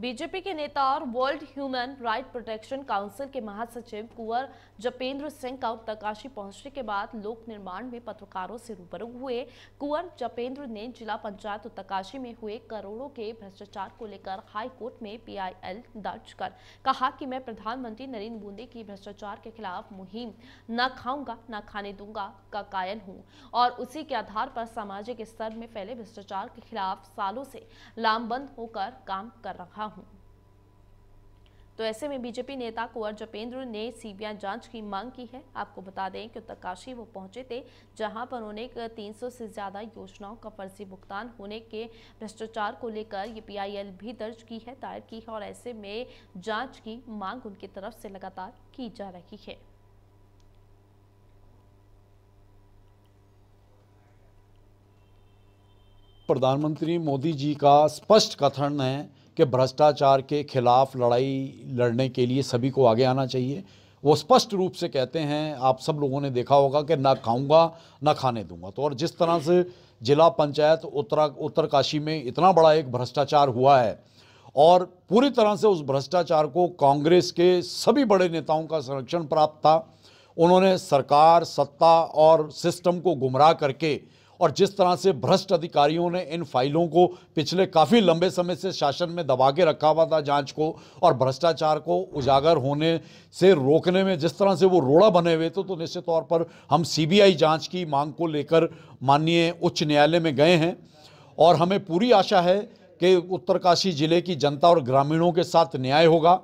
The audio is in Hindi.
बीजेपी के नेता और world human right protection council के महासचिव कुंवर जपेंद्र सिंह का उत्तरकाशी पहुंचने के बाद लोक निर्माण में पत्रकारों से रूबरू हुए कुंवर जपेंद्र ने जिला पंचायत उत्तरकाशी में हुए करोड़ों के भ्रष्टाचार को लेकर हाईकोर्ट में पीआईएल दर्ज कर कहा कि मैं प्रधानमंत्री नरेंद्र मोदी की भ्रष्टाचार के खिलाफ मुहिम न खाऊंगा न खाने दूंगा का कायल हूँ और उसी के आधार पर सामाजिक स्तर में फैले भ्रष्टाचार के खिलाफ सालों से लामबंद होकर काम कर रहा हूं तो ऐसे में बीजेपी नेता कुंवर जपेंद्र ने सीबीआई जांच की मांग की है आपको बता दें कि उत्तरकाशी वो पहुंचे थे जहां पर उन्हें 300 से ज़्यादा योजनाओं का फर्जी भुगतान होने के भ्रष्टाचार को लेकर ये पीआईएल भी दर्ज की है दायर की है और ऐसे में जांच की मांग उनकी तरफ से लगातार की जा रही है प्रधानमंत्री मोदी जी का स्पष्ट कथन है कि भ्रष्टाचार के खिलाफ लड़ाई लड़ने के लिए सभी को आगे आना चाहिए वो स्पष्ट रूप से कहते हैं आप सब लोगों ने देखा होगा कि ना खाऊंगा ना खाने दूंगा तो और जिस तरह से जिला पंचायत उत्तरा उत्तरकाशी में इतना बड़ा एक भ्रष्टाचार हुआ है और पूरी तरह से उस भ्रष्टाचार को कांग्रेस के सभी बड़े नेताओं का संरक्षण प्राप्त था उन्होंने सरकार सत्ता और सिस्टम को गुमराह करके और जिस तरह से भ्रष्ट अधिकारियों ने इन फाइलों को पिछले काफ़ी लंबे समय से शासन में दबा के रखा हुआ था जांच को और भ्रष्टाचार को उजागर होने से रोकने में जिस तरह से वो रोड़ा बने हुए थे तो निश्चित तौर पर हम सीबीआई जांच की मांग को लेकर माननीय उच्च न्यायालय में गए हैं और हमें पूरी आशा है कि उत्तरकाशी जिले की जनता और ग्रामीणों के साथ न्याय होगा